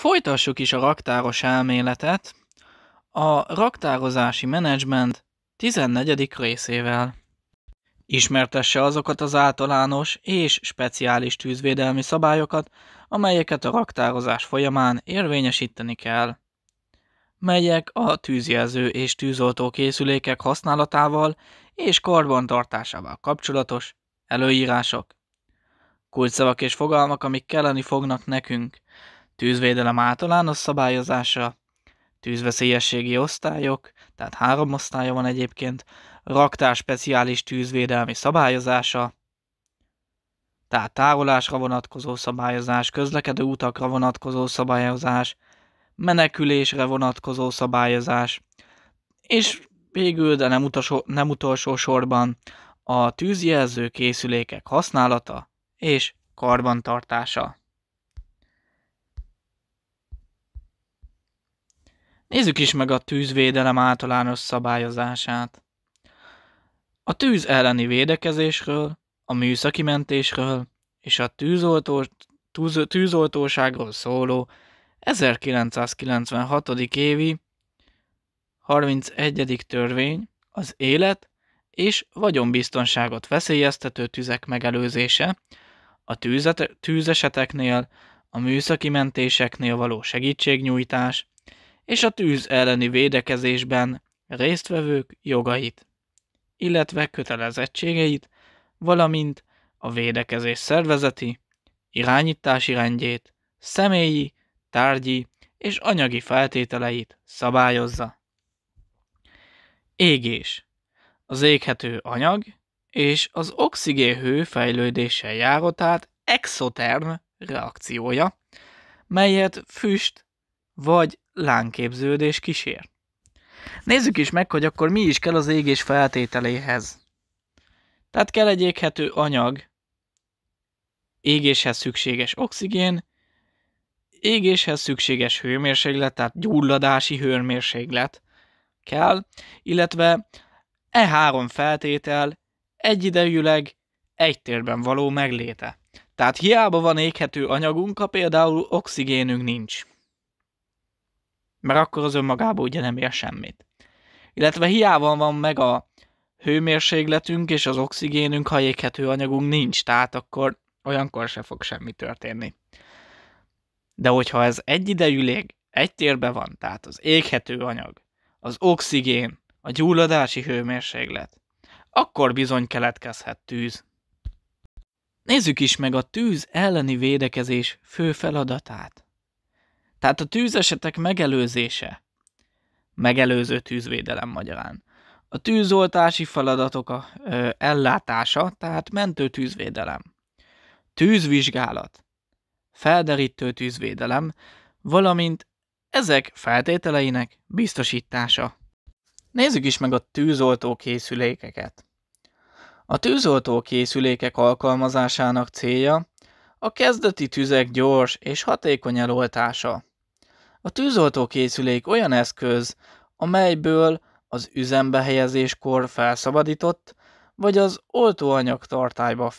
Folytassuk is a raktáros elméletet a raktározási menedzsment 14. részével. Ismertesse azokat az általános és speciális tűzvédelmi szabályokat, amelyeket a raktározás folyamán érvényesíteni kell melyek a tűzjelző és tűzoltó készülékek használatával és karbantartásával kapcsolatos előírások. Kulcsszavak és fogalmak, amik kelleni fognak nekünk, tűzvédelem általános szabályozása, tűzveszélyességi osztályok, tehát három osztálya van egyébként, raktár speciális tűzvédelmi szabályozása, tehát tárolásra vonatkozó szabályozás, közlekedő utakra vonatkozó szabályozás, menekülésre vonatkozó szabályozás, és végül, de nem, utolsó, nem utolsó sorban a tűzjelző készülékek használata és karbantartása. Nézzük is meg a tűzvédelem általános szabályozását. A tűz elleni védekezésről, a műszaki mentésről és a tűzoltó, tűz, tűzoltóságról szóló 1996. évi 31. törvény az élet és vagyonbiztonságot veszélyeztető tüzek megelőzése, a tűzeteknél, a műszaki mentéseknél való segítségnyújtás, és a tűz elleni védekezésben résztvevők jogait, illetve kötelezettségeit, valamint a védekezés szervezeti, irányítási rendjét, személyi, tárgyi és anyagi feltételeit szabályozza. Égés. Az éghető anyag és az hő fejlődéssel járott exoterm reakciója, melyet füst, vagy lánképződés kísér. Nézzük is meg, hogy akkor mi is kell az égés feltételéhez. Tehát kell egy éghető anyag, égéshez szükséges oxigén, égéshez szükséges hőmérséklet, tehát gyulladási hőmérséklet kell, illetve e három feltétel egyidejűleg egy térben való megléte. Tehát hiába van éghető anyagunk, ha például oxigénünk nincs mert akkor az önmagában ugye nem ér semmit. Illetve hiába van meg a hőmérsékletünk és az oxigénünk, ha éghető anyagunk nincs, tehát akkor olyankor se fog semmi történni. De hogyha ez egyidejűleg egy térbe van, tehát az éghető anyag, az oxigén, a gyulladási hőmérséklet, akkor bizony keletkezhet tűz. Nézzük is meg a tűz elleni védekezés fő feladatát. Tehát a tűzesetek megelőzése, megelőző tűzvédelem magyarán. A tűzoltási feladatok a, ö, ellátása, tehát mentő tűzvédelem. Tűzvizsgálat, felderítő tűzvédelem, valamint ezek feltételeinek biztosítása. Nézzük is meg a tűzoltó készülékeket. A tűzoltó készülékek alkalmazásának célja a kezdeti tüzek gyors és hatékony eloltása. A tűzoltókészülék olyan eszköz, amelyből az üzembe helyezéskor felszabadított, vagy az oltóanyag tartályba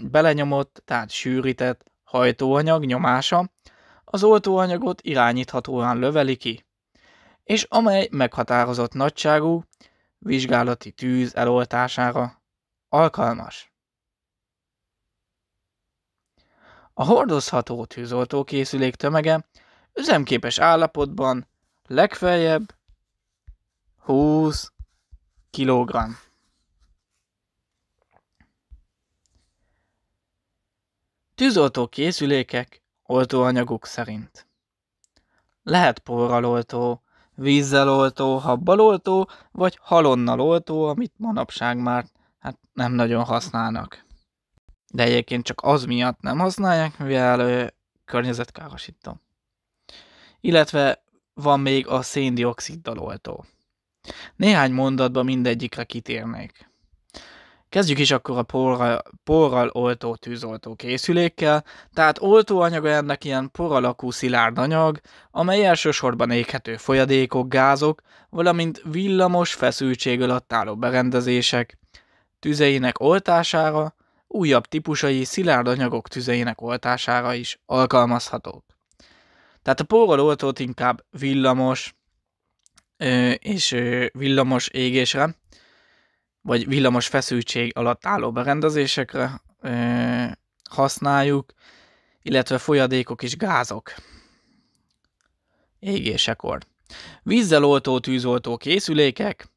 belenyomott, tehát sűrített hajtóanyag nyomása az oltóanyagot irányíthatóan löveli ki, és amely meghatározott nagyságú, vizsgálati tűz eloltására alkalmas. A hordozható tűzoltókészülék tömege Üzemképes állapotban legfeljebb 20 kg. Tűzoltó készülékek oltóanyaguk szerint. Lehet porral oltó, vízzel oltó, habbal oltó, vagy halonnal oltó, amit manapság már hát nem nagyon használnak. De egyébként csak az miatt nem használják, mivel környezetkárosító illetve van még a széndiokszid daloltó. Néhány mondatban mindegyikre kitérnék. Kezdjük is akkor a porral, porral oltó tűzoltó készülékkel, tehát oltóanyaga ennek ilyen por alakú szilárd anyag, amely elsősorban éghető folyadékok, gázok, valamint villamos feszültség alatt álló berendezések, tüzeinek oltására, újabb típusai szilárd anyagok tüzeinek oltására is alkalmazhatók. Tehát a pórolótót inkább villamos és villamos égésre, vagy villamos feszültség alatt álló berendezésekre használjuk, illetve folyadékok és gázok égésekor. Vízzel oltó, tűzoltó készülékek,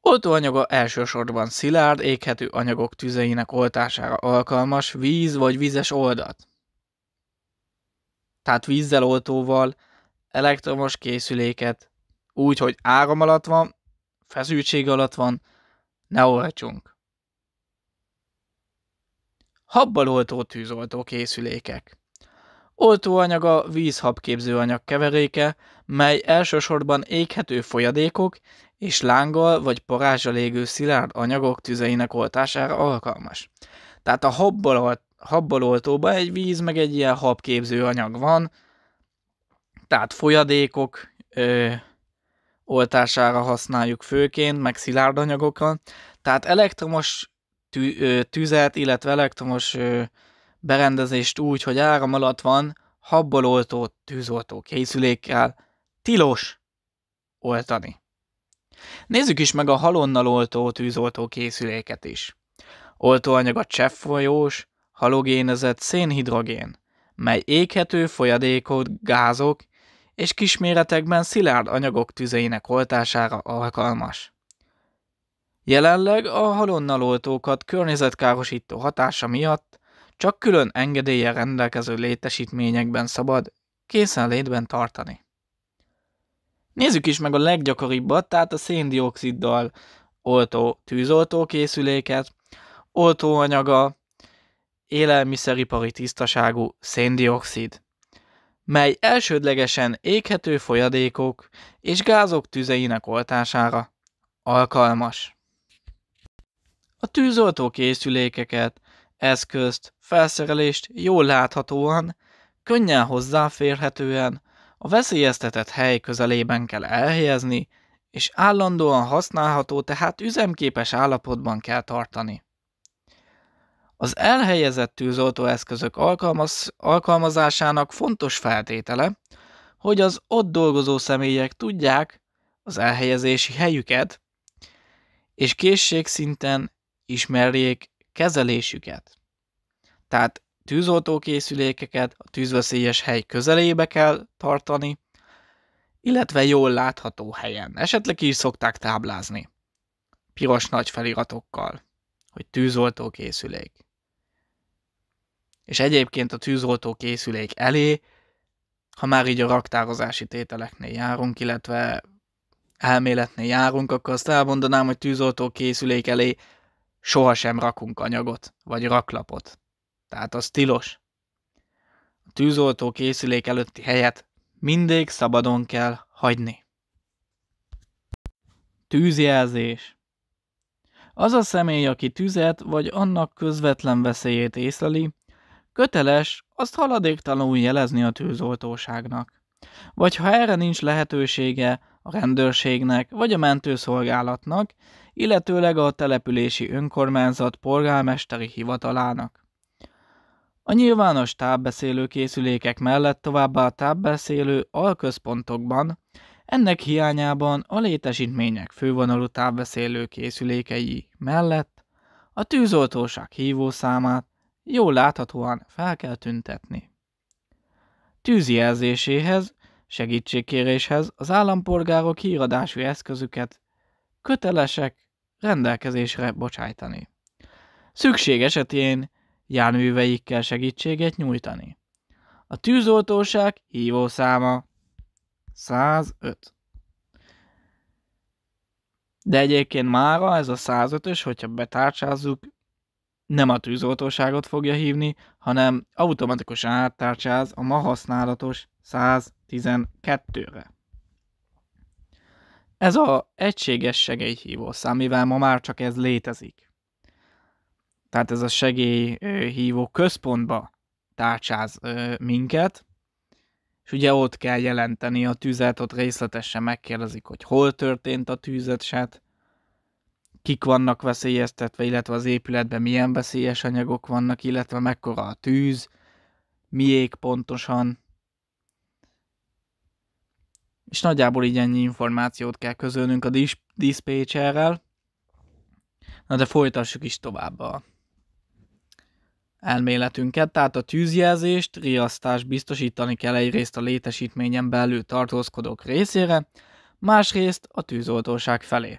Oltóanyaga elsősorban szilárd, éghető anyagok tüzeinek oltására alkalmas víz vagy vizes oldat tehát vízzel oltóval, elektromos készüléket úgy, hogy áram alatt van, feszültség alatt van, ne oltsunk. oltó tűzoltó készülékek. Oltóanyag a anyag keveréke, mely elsősorban éghető folyadékok és lángal vagy parázsal égő szilárd anyagok tüzeinek oltására alkalmas. Tehát a habbal habbalolt habbaloltóban egy víz, meg egy ilyen habképző anyag van, tehát folyadékok ö, oltására használjuk főként, meg szilárd anyagokon. Tehát elektromos tű, ö, tüzet, illetve elektromos ö, berendezést úgy, hogy áram alatt van, habbaloltó tűzoltó készülékkel tilos oltani. Nézzük is meg a halonnal oltó tűzoltó készüléket is. a cseppfolyós, halogénezett szénhidrogén, mely éghető folyadékot, gázok és kisméretekben szilárd anyagok tüzeinek oltására alkalmas. Jelenleg a oltókat környezetkárosító hatása miatt csak külön engedélye rendelkező létesítményekben szabad készenlétben tartani. Nézzük is meg a leggyakoribbat, tehát a széndioksziddal oltó tűzoltó készüléket, oltóanyaga, élelmiszeripari tisztaságú széndiokszid, mely elsődlegesen éghető folyadékok és gázok tüzeinek oltására alkalmas. A tűzoltó készülékeket, eszközt, felszerelést jól láthatóan, könnyen hozzáférhetően a veszélyeztetett hely közelében kell elhelyezni, és állandóan használható, tehát üzemképes állapotban kell tartani. Az elhelyezett tűzoltóeszközök alkalmaz, alkalmazásának fontos feltétele, hogy az ott dolgozó személyek tudják az elhelyezési helyüket, és készségszinten ismerjék kezelésüket. Tehát tűzoltókészülékeket a tűzveszélyes hely közelébe kell tartani, illetve jól látható helyen. Esetleg is szokták táblázni. Piros nagy feliratokkal, hogy tűzoltókészülék és egyébként a tűzoltó készülék elé, ha már így a raktározási tételeknél járunk, illetve elméletnél járunk, akkor azt elmondanám, hogy tűzoltó készülék elé sohasem rakunk anyagot, vagy raklapot. Tehát az tilos. A tűzoltó készülék előtti helyet mindig szabadon kell hagyni. Tűzjelzés Az a személy, aki tüzet vagy annak közvetlen veszélyét észleli, Köteles azt haladéktalanul jelezni a tűzoltóságnak. Vagy ha erre nincs lehetősége, a rendőrségnek vagy a mentőszolgálatnak, illetőleg a települési önkormányzat polgármesteri hivatalának. A nyilvános tábbeszélő készülékek mellett továbbá a tábbeszélő alközpontokban, ennek hiányában a létesítmények fővonalú tábbeszélő készülékei mellett a tűzoltóság hívószámát, jól láthatóan fel kell tüntetni. Tűzjelzéséhez, segítségkéréshez az állampolgárok híradású eszközüket kötelesek rendelkezésre bocsájtani. Szükség esetén járműveikkel segítséget nyújtani. A tűzoltóság hívószáma 105. De egyébként mára ez a 105-ös, hogyha betárcsázzuk, nem a tűzoltóságot fogja hívni, hanem automatikusan áttárcsáz a ma használatos 112-re. Ez a egységes segélyhívó szám, mivel ma már csak ez létezik. Tehát ez a segélyhívó központba tárcsáz minket, és ugye ott kell jelenteni a tüzet, ott részletesen megkérdezik, hogy hol történt a tűzeset, kik vannak veszélyeztetve, illetve az épületben milyen veszélyes anyagok vannak, illetve mekkora a tűz, ég pontosan. És nagyjából így ennyi információt kell közölnünk a dis- dispatcherrel. Na de folytassuk is tovább a elméletünket, tehát a tűzjelzést, riasztást biztosítani kell egyrészt a létesítményen belül tartózkodók részére, másrészt a tűzoltóság felé.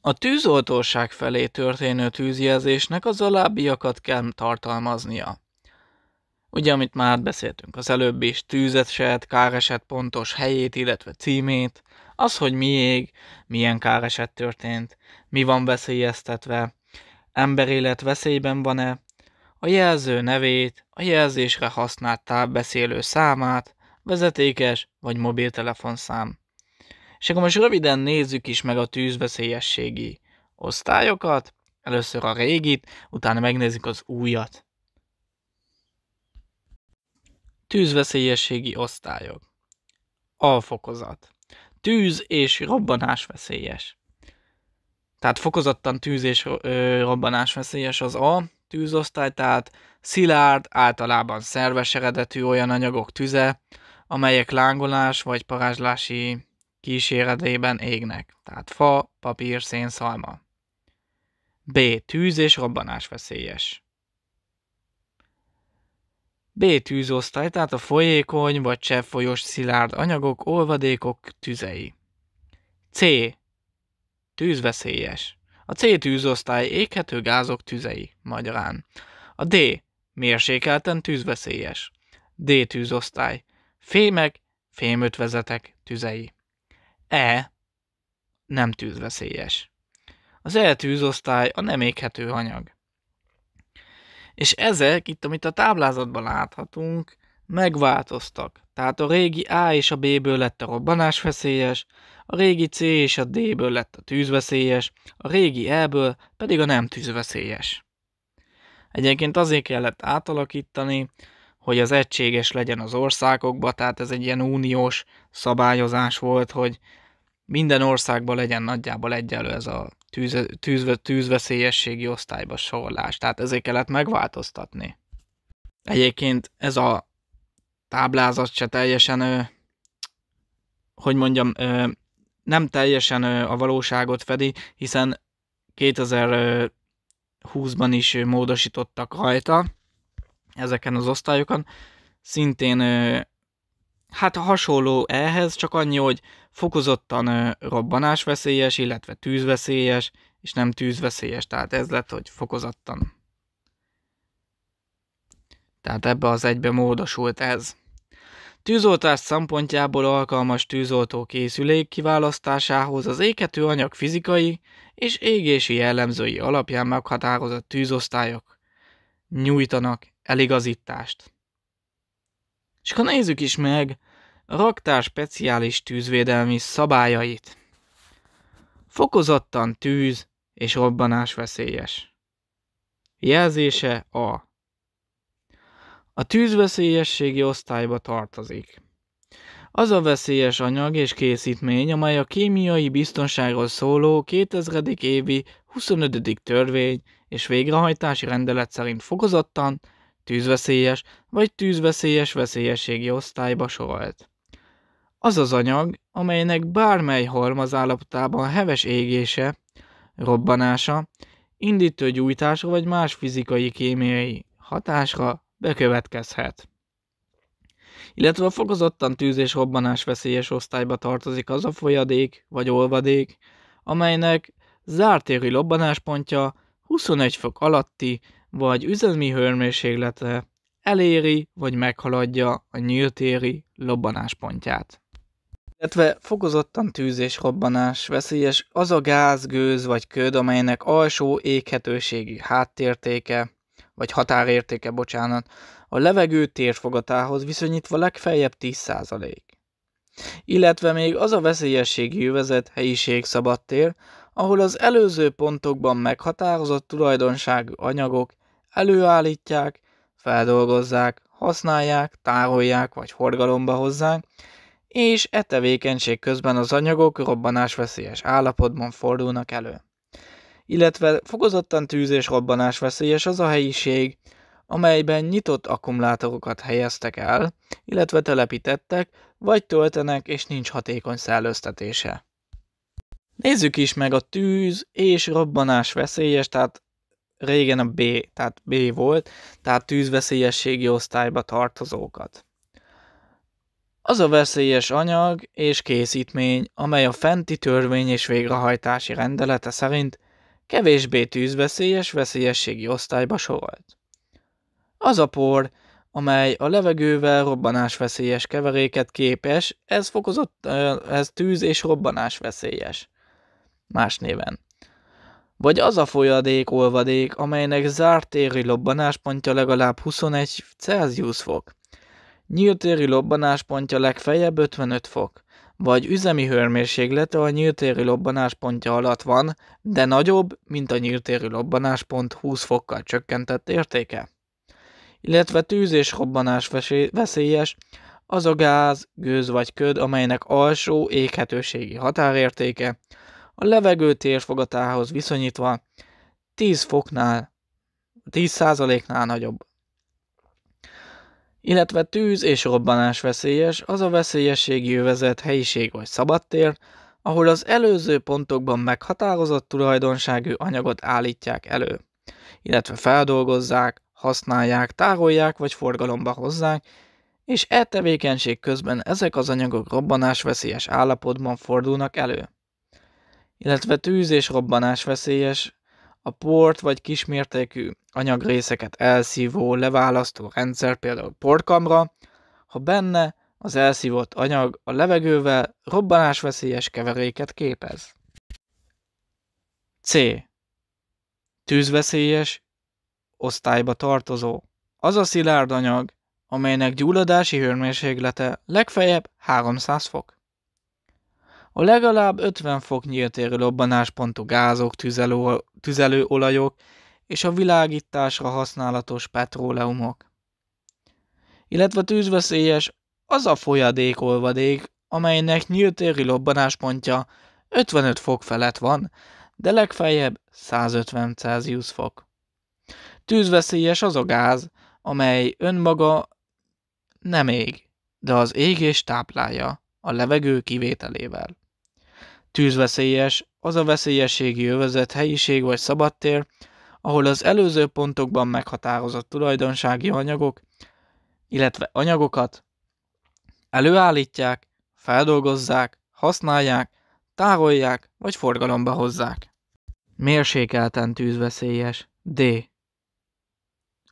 A tűzoltóság felé történő tűzjelzésnek az alábbiakat kell tartalmaznia. Ugye, amit már beszéltünk az előbb is, tűzeset, káreset pontos helyét, illetve címét, az, hogy mi ég, milyen káreset történt, mi van veszélyeztetve, emberélet veszélyben van-e, a jelző nevét, a jelzésre használt beszélő számát, vezetékes vagy mobiltelefonszám. És akkor most röviden nézzük is meg a tűzveszélyességi osztályokat. Először a régit, utána megnézzük az újat. Tűzveszélyességi osztályok. A fokozat. Tűz és robbanás veszélyes. Tehát fokozottan tűz és ö, robbanás veszélyes az A tűzosztály, tehát szilárd, általában szerves eredetű olyan anyagok tüze, amelyek lángolás vagy parázslási kíséretében égnek, tehát fa, papír, szén, szalma. B. Tűz és robbanás veszélyes. B. Tűzosztály, tehát a folyékony vagy cseppfolyós szilárd anyagok, olvadékok, tüzei. C. Tűzveszélyes. A C tűzosztály éghető gázok tüzei, magyarán. A D. Mérsékelten tűzveszélyes. D tűzosztály. Fémek, fémötvezetek tüzei. E nem tűzveszélyes. Az E tűzosztály a nem éghető anyag. És ezek, itt amit a táblázatban láthatunk, megváltoztak. Tehát a régi A és a B-ből lett a robbanásveszélyes, a régi C és a D-ből lett a tűzveszélyes, a régi E-ből pedig a nem tűzveszélyes. Egyébként azért kellett átalakítani, hogy az egységes legyen az országokba, tehát ez egy ilyen uniós szabályozás volt, hogy minden országban legyen nagyjából egyelő ez a tűz, tűz, tűzveszélyességi osztályba sorolás, tehát ezért kellett megváltoztatni. Egyébként ez a táblázat se teljesen, hogy mondjam, nem teljesen a valóságot fedi, hiszen 2020-ban is módosítottak rajta, ezeken az osztályokon. Szintén hát hasonló ehhez, csak annyi, hogy fokozottan robbanásveszélyes, illetve tűzveszélyes, és nem tűzveszélyes, tehát ez lett, hogy fokozottan. Tehát ebbe az egybe módosult ez. Tűzoltás szempontjából alkalmas tűzoltó készülék kiválasztásához az égető anyag fizikai és égési jellemzői alapján meghatározott tűzosztályok nyújtanak eligazítást. És akkor nézzük is meg a raktár speciális tűzvédelmi szabályait. Fokozottan tűz és robbanás veszélyes. Jelzése A. A tűzveszélyességi osztályba tartozik az a veszélyes anyag és készítmény, amely a kémiai biztonságról szóló 2000. évi 25. törvény és végrehajtási rendelet szerint fokozottan tűzveszélyes vagy tűzveszélyes veszélyességi osztályba sorolt. Az az anyag, amelynek bármely halmaz állapotában heves égése, robbanása, indítő gyújtásra vagy más fizikai-kémiai hatásra bekövetkezhet illetve a fokozottan tűz és hobbanás veszélyes osztályba tartozik az a folyadék vagy olvadék, amelynek zártéri lobbanáspontja 21 fok alatti vagy üzemi hőmérséklete eléri vagy meghaladja a nyíltéri lobbanáspontját. Illetve fokozottan tűz és robbanás veszélyes az a gáz, gőz vagy köd, amelynek alsó éghetőségi háttértéke, vagy határértéke, bocsánat, a levegő térfogatához viszonyítva legfeljebb 10%. Illetve még az a veszélyességi jövezet helyiség szabadtér, ahol az előző pontokban meghatározott tulajdonságú anyagok előállítják, feldolgozzák, használják, tárolják vagy forgalomba hozzák, és e tevékenység közben az anyagok robbanásveszélyes állapotban fordulnak elő. Illetve fokozottan tűz és veszélyes az a helyiség, amelyben nyitott akkumulátorokat helyeztek el, illetve telepítettek, vagy töltenek és nincs hatékony szellőztetése. Nézzük is meg a tűz és robbanás veszélyes, tehát régen a B, tehát B volt, tehát tűzveszélyességi osztályba tartozókat. Az a veszélyes anyag és készítmény, amely a fenti törvény és végrehajtási rendelete szerint kevésbé tűzveszélyes veszélyességi osztályba sorolt. Az a por, amely a levegővel robbanásveszélyes keveréket képes, ez fokozott, ez tűz és robbanásveszélyes. Más néven. Vagy az a folyadék, olvadék, amelynek zárt téri lobbanáspontja legalább 21 Celsius fok. Nyílt téri lobbanáspontja legfeljebb 55 fok. Vagy üzemi hőmérséklete a nyílt téri lobbanáspontja alatt van, de nagyobb, mint a nyílt téri lobbanáspont 20 fokkal csökkentett értéke illetve tűz és robbanás veszélyes, az a gáz, gőz vagy köd, amelynek alsó éghetőségi határértéke a levegő térfogatához viszonyítva 10 foknál, 10%-nál nagyobb. Illetve tűz és robbanás veszélyes, az a veszélyességi övezet helyiség vagy szabadtér, ahol az előző pontokban meghatározott tulajdonságú anyagot állítják elő, illetve feldolgozzák, használják, tárolják vagy forgalomba hozzák, és e tevékenység közben ezek az anyagok robbanásveszélyes állapotban fordulnak elő. Illetve tűz és robbanásveszélyes a port vagy kismértékű anyagrészeket elszívó, leválasztó rendszer, például portkamra, ha benne az elszívott anyag a levegővel robbanásveszélyes keveréket képez. C. Tűzveszélyes, osztályba tartozó. Az a szilárd anyag, amelynek gyulladási hőmérséklete legfeljebb 300 fok. A legalább 50 fok nyíltérű lobbanáspontú gázok, tüzelő, tüzelőolajok és a világításra használatos petróleumok. Illetve tűzveszélyes az a folyadékolvadék, amelynek nyíltérű lobbanáspontja 55 fok felett van, de legfeljebb 150 Celsius fok. Tűzveszélyes az a gáz, amely önmaga nem ég, de az égés táplálja, a levegő kivételével. Tűzveszélyes az a veszélyességi övezet helyiség vagy szabadtér, ahol az előző pontokban meghatározott tulajdonsági anyagok, illetve anyagokat előállítják, feldolgozzák, használják, tárolják vagy forgalomba hozzák. Mérsékelten tűzveszélyes. D.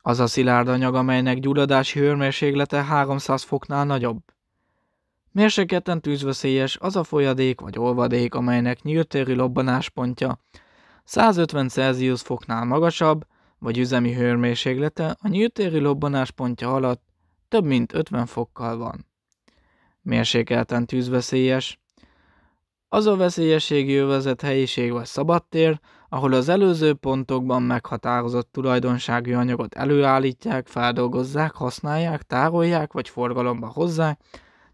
Az a szilárd anyag, amelynek gyulladási hőmérséklete 300 foknál nagyobb. Mérsékleten tűzveszélyes az a folyadék vagy olvadék, amelynek nyíltérű lobbanáspontja 150 Celsius foknál magasabb, vagy üzemi hőmérséklete a nyíltérű lobbanáspontja alatt több mint 50 fokkal van. Mérsékelten tűzveszélyes. Az a veszélyességi övezet helyiség vagy szabadtér, ahol az előző pontokban meghatározott tulajdonsági anyagot előállítják, feldolgozzák, használják, tárolják vagy forgalomba hozzák,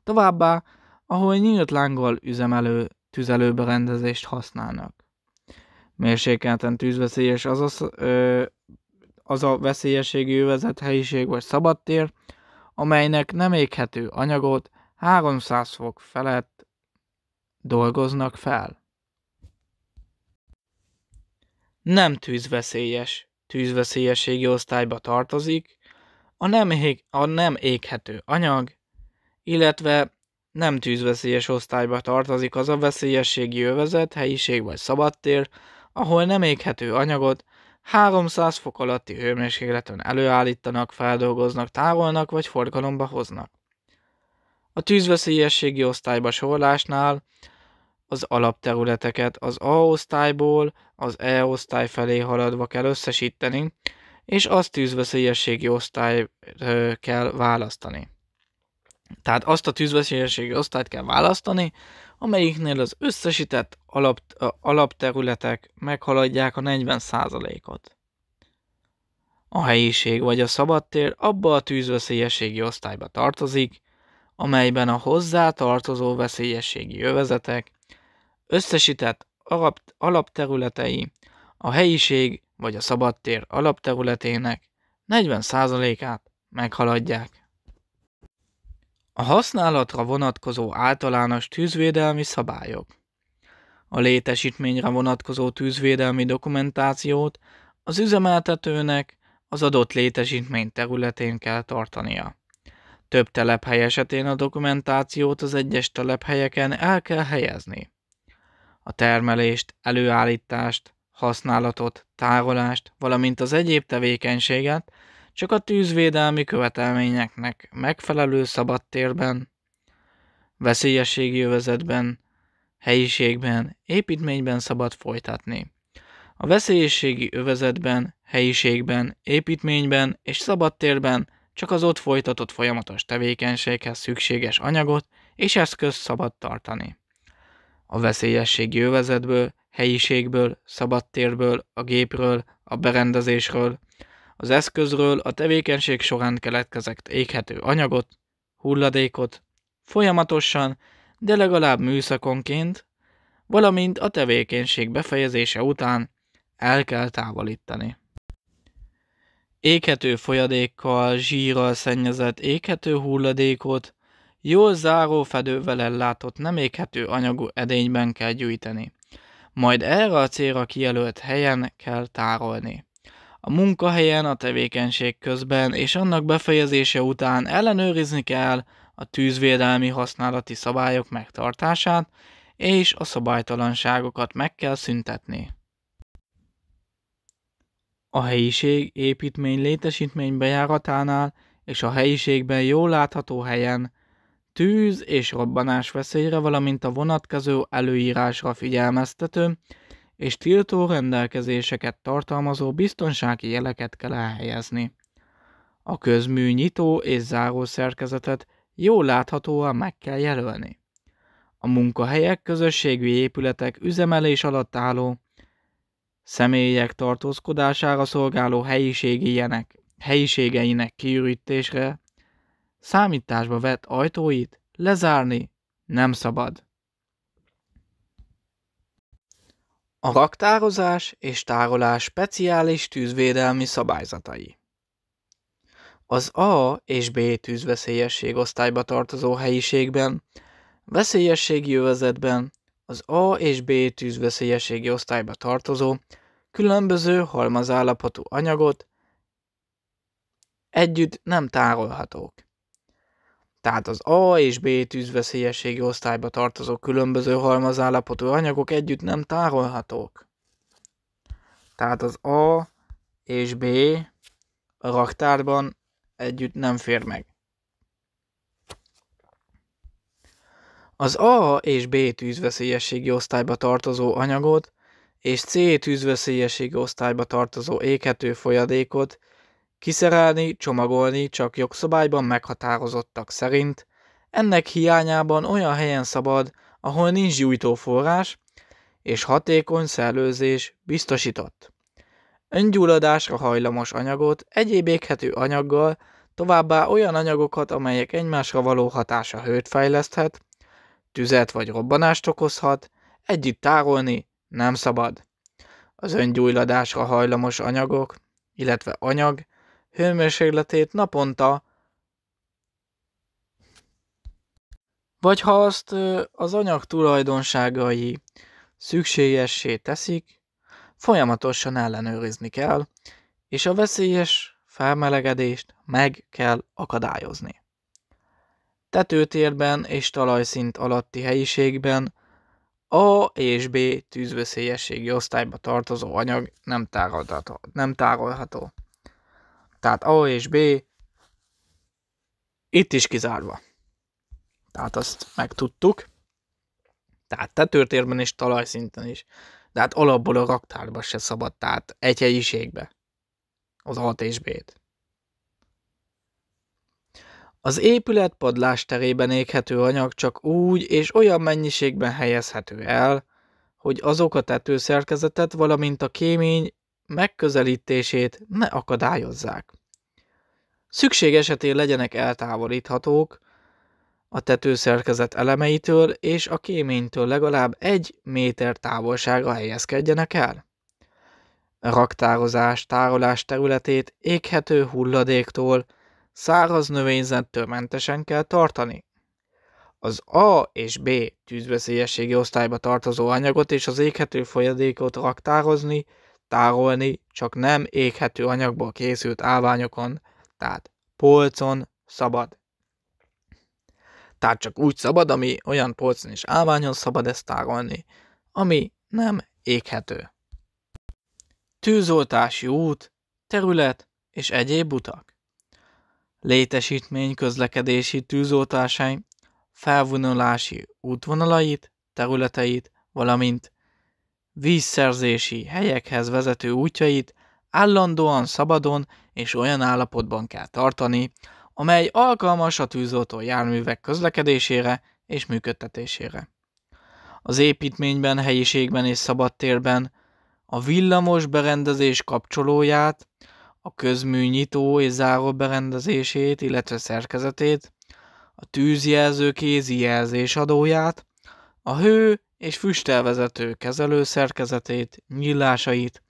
továbbá, ahol nyílt lánggal üzemelő tüzelőberendezést használnak. Mérsékelten tűzveszélyes az a, ö, az a veszélyességi övezet helyiség vagy szabadtér, amelynek nem éghető anyagot 300 fok felett dolgoznak fel nem tűzveszélyes, tűzveszélyességi osztályba tartozik, a nem, ég, a nem éghető anyag, illetve nem tűzveszélyes osztályba tartozik az a veszélyességi övezet, helyiség vagy szabadtér, ahol nem éghető anyagot 300 fok alatti hőmérsékleten előállítanak, feldolgoznak, tárolnak vagy forgalomba hoznak. A tűzveszélyességi osztályba sorlásnál az alapterületeket az A-osztályból az E-osztály felé haladva kell összesíteni, és azt tűzveszélyességi osztály kell választani. Tehát azt a tűzveszélyességi osztályt kell választani, amelyiknél az összesített alap, alapterületek meghaladják a 40%-ot. A helyiség vagy a szabadtér abba a tűzveszélyességi osztályba tartozik, amelyben a hozzá tartozó veszélyességi övezetek Összesített alap, alapterületei a helyiség vagy a szabadtér alapterületének 40%-át meghaladják. A használatra vonatkozó általános tűzvédelmi szabályok. A létesítményre vonatkozó tűzvédelmi dokumentációt az üzemeltetőnek az adott létesítmény területén kell tartania. Több telephely esetén a dokumentációt az egyes telephelyeken el kell helyezni a termelést, előállítást, használatot, tárolást, valamint az egyéb tevékenységet csak a tűzvédelmi követelményeknek megfelelő szabadtérben, veszélyességi övezetben, helyiségben, építményben szabad folytatni. A veszélyességi övezetben, helyiségben, építményben és szabadtérben csak az ott folytatott folyamatos tevékenységhez szükséges anyagot és eszközt szabad tartani a veszélyesség jövezetből, helyiségből, szabadtérből, a gépről, a berendezésről, az eszközről a tevékenység során keletkezett éghető anyagot, hulladékot, folyamatosan, de legalább műszakonként, valamint a tevékenység befejezése után el kell távolítani. Éghető folyadékkal, zsírral szennyezett éghető hulladékot, Jól zárófedővel ellátott nem éghető anyagú edényben kell gyűjteni. Majd erre a célra kijelölt helyen kell tárolni. A munkahelyen a tevékenység közben és annak befejezése után ellenőrizni kell a tűzvédelmi használati szabályok megtartását, és a szabálytalanságokat meg kell szüntetni. A helyiség építmény létesítmény bejáratánál és a helyiségben jól látható helyen tűz és robbanás veszélyre, valamint a vonatkozó előírásra figyelmeztető és tiltó rendelkezéseket tartalmazó biztonsági jeleket kell elhelyezni. A közmű nyitó és záró szerkezetet jól láthatóan meg kell jelölni. A munkahelyek, közösségű épületek üzemelés alatt álló, személyek tartózkodására szolgáló helyiségienek, helyiségeinek kiürítésre számításba vett ajtóit lezárni nem szabad. A raktározás és tárolás speciális tűzvédelmi szabályzatai. Az A és B tűzveszélyesség osztályba tartozó helyiségben, veszélyességi övezetben, az A és B tűzveszélyességi osztályba tartozó különböző halmazállapotú anyagot együtt nem tárolhatók tehát az A és B tűzveszélyességi osztályba tartozó különböző halmazállapotú anyagok együtt nem tárolhatók. Tehát az A és B a raktárban együtt nem fér meg. Az A és B tűzveszélyességi osztályba tartozó anyagot és C tűzveszélyességi osztályba tartozó éghető folyadékot Kiszerelni, csomagolni csak jogszabályban meghatározottak szerint, ennek hiányában olyan helyen szabad, ahol nincs gyújtóforrás, és hatékony szellőzés biztosított. Öngyulladásra hajlamos anyagot egyéb éghető anyaggal, továbbá olyan anyagokat, amelyek egymásra való hatása hőt fejleszthet, tüzet vagy robbanást okozhat, együtt tárolni nem szabad. Az öngyulladásra hajlamos anyagok, illetve anyag hőmérsékletét naponta, vagy ha azt az anyag tulajdonságai szükségessé teszik, folyamatosan ellenőrizni kell, és a veszélyes felmelegedést meg kell akadályozni. Tetőtérben és talajszint alatti helyiségben A és B tűzveszélyességi osztályba tartozó anyag nem tárolható. Nem tárolható. Tehát A és B itt is kizárva. Tehát azt megtudtuk. Tehát tetőtérben és talajszinten is. De hát alapból a raktárba se szabad, tehát egy helyiségbe. Az A és B-t. Az épület padlás terében éghető anyag csak úgy és olyan mennyiségben helyezhető el, hogy azok a tetőszerkezetet, valamint a kémény megközelítését ne akadályozzák. Szükség esetén legyenek eltávolíthatók a tetőszerkezet elemeitől és a kéménytől legalább egy méter távolságra helyezkedjenek el. Raktározás, tárolás területét éghető hulladéktól, száraz növényzettől mentesen kell tartani. Az A és B tűzveszélyességi osztályba tartozó anyagot és az éghető folyadékot raktározni tárolni, csak nem éghető anyagból készült állványokon, tehát polcon szabad. Tehát csak úgy szabad, ami olyan polcon és állványon szabad ezt tárolni, ami nem éghető. Tűzoltási út, terület és egyéb utak. Létesítmény közlekedési tűzoltásai, felvonulási útvonalait, területeit, valamint vízszerzési helyekhez vezető útjait állandóan szabadon és olyan állapotban kell tartani, amely alkalmas a tűzoltó járművek közlekedésére és működtetésére. Az építményben, helyiségben és szabadtérben a villamos berendezés kapcsolóját, a közmű nyitó és záró berendezését, illetve szerkezetét, a tűzjelző kézi jelzés adóját, a hő és füstelvezető kezelő szerkezetét, nyílásait,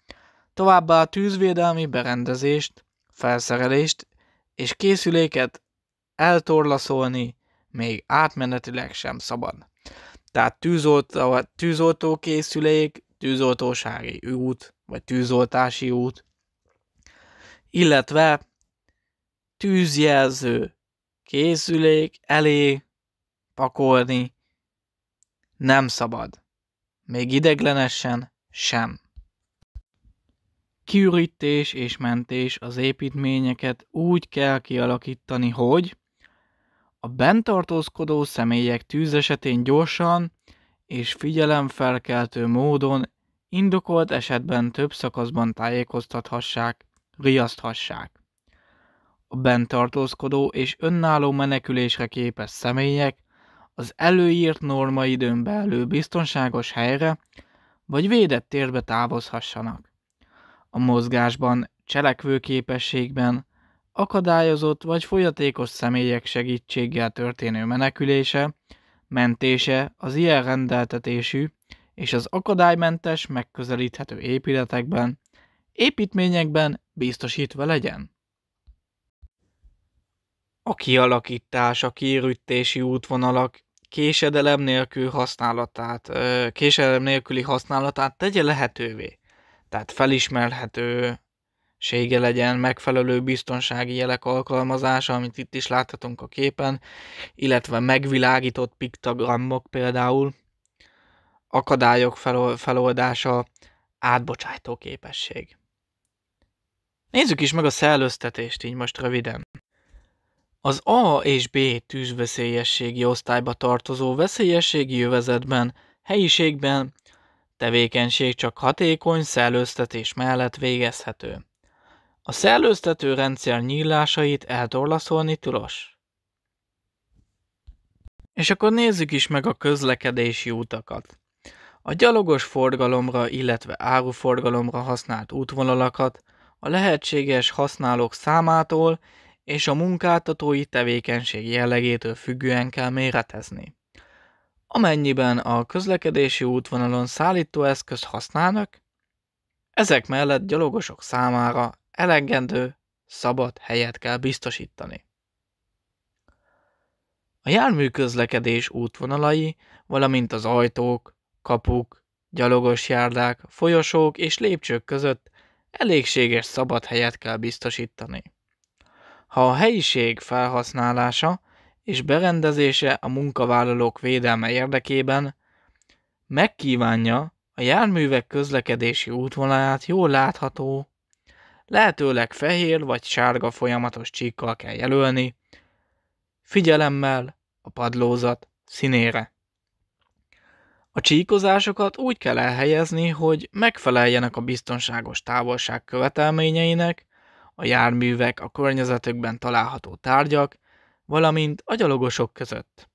továbbá a tűzvédelmi berendezést, felszerelést és készüléket eltorlaszolni még átmenetileg sem szabad. Tehát tűzoltó, tűzoltó készülék, tűzoltósági út, vagy tűzoltási út, illetve tűzjelző készülék elé pakolni, nem szabad. Még ideglenesen sem. Kiürítés és mentés az építményeket úgy kell kialakítani, hogy a bent személyek tűz esetén gyorsan és figyelemfelkeltő módon indokolt esetben több szakaszban tájékoztathassák, riaszthassák. A bent és önálló menekülésre képes személyek az előírt normaidőn belül biztonságos helyre vagy védett térbe távozhassanak. A mozgásban, cselekvőképességben, akadályozott vagy folyatékos személyek segítséggel történő menekülése, mentése az ilyen rendeltetésű és az akadálymentes megközelíthető épületekben, építményekben biztosítva legyen. A kialakítás, a kiürütési útvonalak késedelem nélkül használatát, késedelem nélküli használatát tegye lehetővé. Tehát felismerhető sége legyen, megfelelő biztonsági jelek alkalmazása, amit itt is láthatunk a képen, illetve megvilágított piktogramok például, akadályok feloldása, átbocsájtó képesség. Nézzük is meg a szellőztetést így most röviden. Az A és B tűzveszélyességi osztályba tartozó veszélyességi jövezetben, helyiségben tevékenység csak hatékony szellőztetés mellett végezhető. A szellőztető rendszer nyílásait eltorlaszolni tilos. És akkor nézzük is meg a közlekedési utakat. A gyalogos forgalomra, illetve áruforgalomra használt útvonalakat, a lehetséges használók számától és a munkáltatói tevékenység jellegétől függően kell méretezni. Amennyiben a közlekedési útvonalon szállítóeszközt használnak, ezek mellett gyalogosok számára elegendő, szabad helyet kell biztosítani. A jármű közlekedés útvonalai, valamint az ajtók, kapuk, gyalogos járdák, folyosók és lépcsők között elégséges szabad helyet kell biztosítani ha a helyiség felhasználása és berendezése a munkavállalók védelme érdekében megkívánja a járművek közlekedési útvonalát jól látható, lehetőleg fehér vagy sárga folyamatos csíkkal kell jelölni, figyelemmel a padlózat színére. A csíkozásokat úgy kell elhelyezni, hogy megfeleljenek a biztonságos távolság követelményeinek, a járművek, a környezetükben található tárgyak, valamint a gyalogosok között.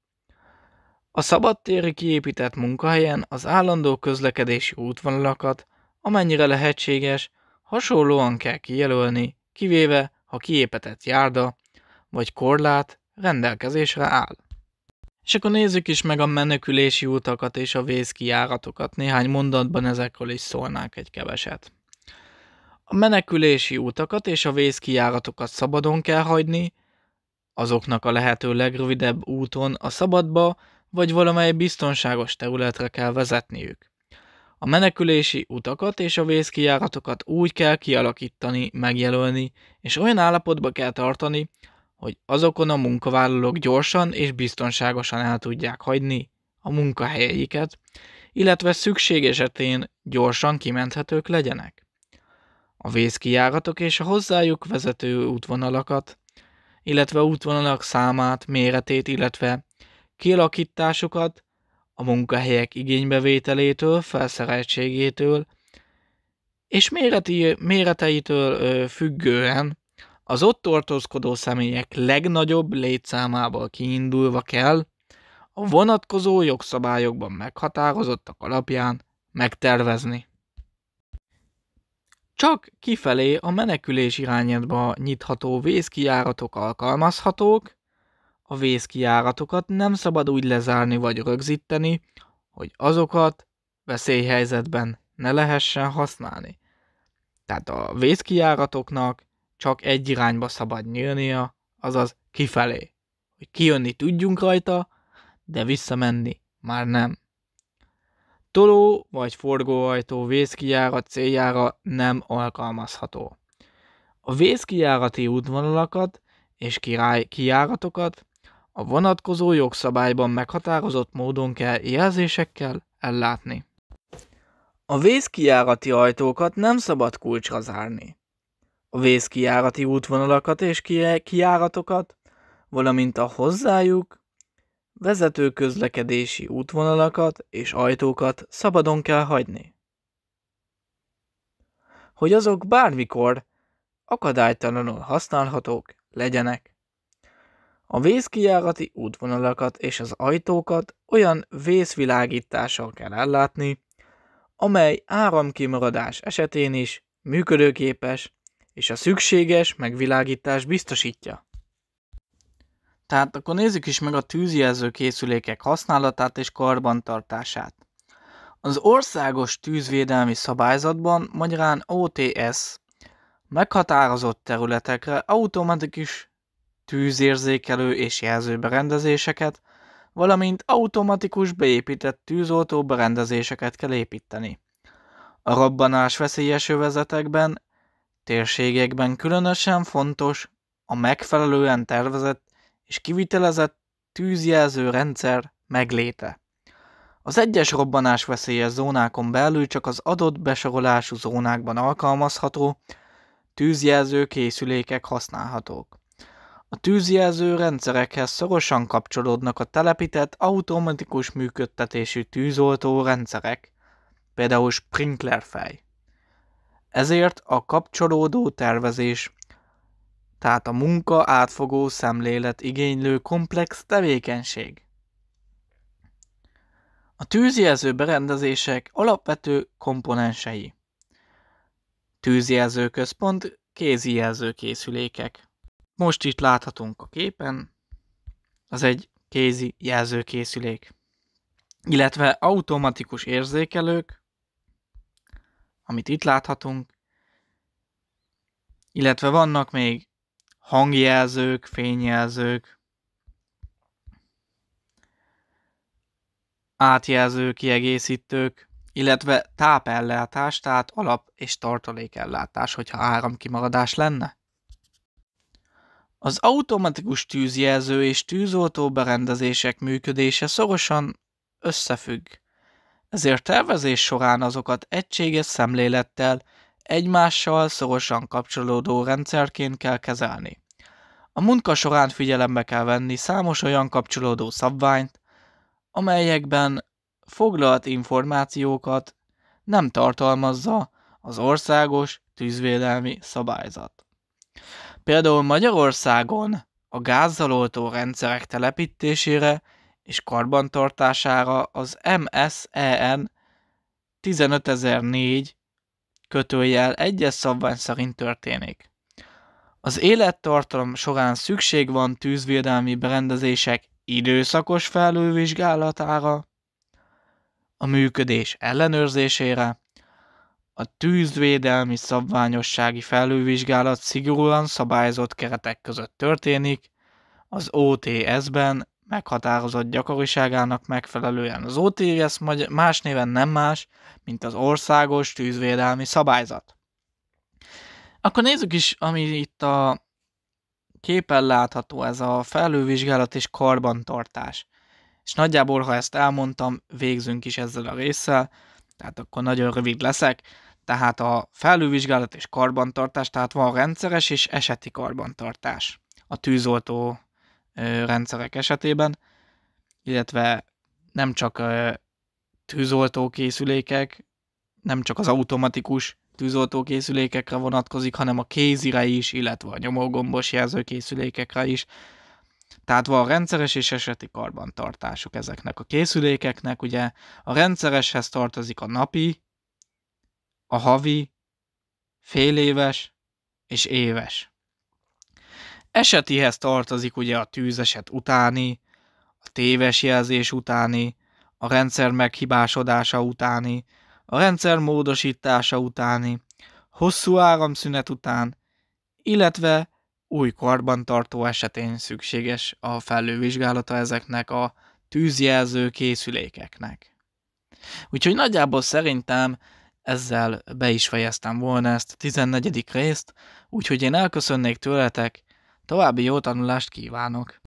A szabadtéri kiépített munkahelyen az állandó közlekedési útvonalakat, amennyire lehetséges, hasonlóan kell kijelölni, kivéve ha kiépetett járda vagy korlát rendelkezésre áll. És akkor nézzük is meg a menekülési utakat és a vészkijáratokat. Néhány mondatban ezekről is szólnák egy keveset. A menekülési útakat és a vészkijáratokat szabadon kell hagyni, azoknak a lehető legrövidebb úton a szabadba vagy valamely biztonságos területre kell vezetniük. A menekülési utakat és a vészkijáratokat úgy kell kialakítani, megjelölni, és olyan állapotba kell tartani, hogy azokon a munkavállalók gyorsan és biztonságosan el tudják hagyni a munkahelyeiket, illetve szükség esetén gyorsan kimenthetők legyenek a vészkijáratok és a hozzájuk vezető útvonalakat, illetve útvonalak számát, méretét, illetve kialakításukat, a munkahelyek igénybevételétől, felszereltségétől és méreti, méreteitől ö, függően az ott tartózkodó személyek legnagyobb létszámából kiindulva kell a vonatkozó jogszabályokban meghatározottak alapján megtervezni. Csak kifelé a menekülés irányába nyitható vészkijáratok alkalmazhatók, a vészkijáratokat nem szabad úgy lezárni vagy rögzíteni, hogy azokat veszélyhelyzetben ne lehessen használni. Tehát a vészkijáratoknak csak egy irányba szabad nyílnia, azaz kifelé. Hogy kijönni tudjunk rajta, de visszamenni már nem toló vagy forgóajtó vészkijárat céljára nem alkalmazható. A vészkijárati útvonalakat és király kijáratokat a vonatkozó jogszabályban meghatározott módon kell jelzésekkel ellátni. A vészkijárati ajtókat nem szabad kulcsra zárni. A vészkijárati útvonalakat és kijáratokat, valamint a hozzájuk vezető közlekedési útvonalakat és ajtókat szabadon kell hagyni. Hogy azok bármikor akadálytalanul használhatók legyenek. A vészkijárati útvonalakat és az ajtókat olyan vészvilágítással kell ellátni, amely áramkimaradás esetén is működőképes és a szükséges megvilágítás biztosítja. Tehát akkor nézzük is meg a tűzjelző készülékek használatát és karbantartását. Az Országos Tűzvédelmi Szabályzatban magyarán OTS meghatározott területekre automatikus tűzérzékelő és jelzőberendezéseket, valamint automatikus beépített tűzoltó berendezéseket kell építeni. A robbanás veszélyes övezetekben, térségekben különösen fontos a megfelelően tervezett és kivitelezett tűzjelző rendszer megléte. Az egyes robbanás veszélyes zónákon belül csak az adott besorolású zónákban alkalmazható tűzjelző készülékek használhatók. A tűzjelző rendszerekhez szorosan kapcsolódnak a telepített automatikus működtetésű tűzoltó rendszerek, például sprinklerfej. Ezért a kapcsolódó tervezés tehát a munka átfogó szemlélet igénylő komplex tevékenység. A tűzjelző berendezések alapvető komponensei. központ, kézijelző készülékek. Most itt láthatunk a képen, az egy kézi jelzőkészülék, illetve automatikus érzékelők, amit itt láthatunk, illetve vannak még hangjelzők, fényjelzők, átjelző kiegészítők, illetve tápellátás, tehát alap- és tartalékellátás, hogyha áramkimaradás lenne. Az automatikus tűzjelző és tűzoltó berendezések működése szorosan összefügg, ezért tervezés során azokat egységes szemlélettel egymással szorosan kapcsolódó rendszerként kell kezelni. A munka során figyelembe kell venni számos olyan kapcsolódó szabványt, amelyekben foglalt információkat nem tartalmazza az országos tűzvédelmi szabályzat. Például Magyarországon a gázzaloltó rendszerek telepítésére és karbantartására az MSEN e 15004 kötőjel egyes szabvány szerint történik. Az élettartalom során szükség van tűzvédelmi berendezések időszakos felülvizsgálatára, a működés ellenőrzésére, a tűzvédelmi szabványossági felülvizsgálat szigorúan szabályozott keretek között történik, az OTS-ben meghatározott gyakoriságának megfelelően. Az OTS más néven nem más, mint az Országos Tűzvédelmi Szabályzat. Akkor nézzük is, ami itt a képen látható, ez a felülvizsgálat és karbantartás. És nagyjából, ha ezt elmondtam, végzünk is ezzel a résszel, tehát akkor nagyon rövid leszek. Tehát a felülvizsgálat és karbantartás, tehát van rendszeres és eseti karbantartás a tűzoltó rendszerek esetében, illetve nem csak tűzoltókészülékek, nem csak az automatikus tűzoltókészülékekre vonatkozik, hanem a kézire is, illetve a nyomógombos jelzőkészülékekre is. Tehát van rendszeres és eseti karbantartásuk ezeknek a készülékeknek. Ugye a rendszereshez tartozik a napi, a havi, féléves és éves. Esetihez tartozik ugye a tűzeset utáni, a téves jelzés utáni, a rendszer meghibásodása utáni, a rendszer módosítása utáni, hosszú áramszünet után, illetve új karbantartó esetén szükséges a felülvizsgálata ezeknek a tűzjelző készülékeknek. Úgyhogy nagyjából szerintem ezzel be is fejeztem volna ezt a 14. részt, úgyhogy én elköszönnék tőletek, További jó tanulást kívánok!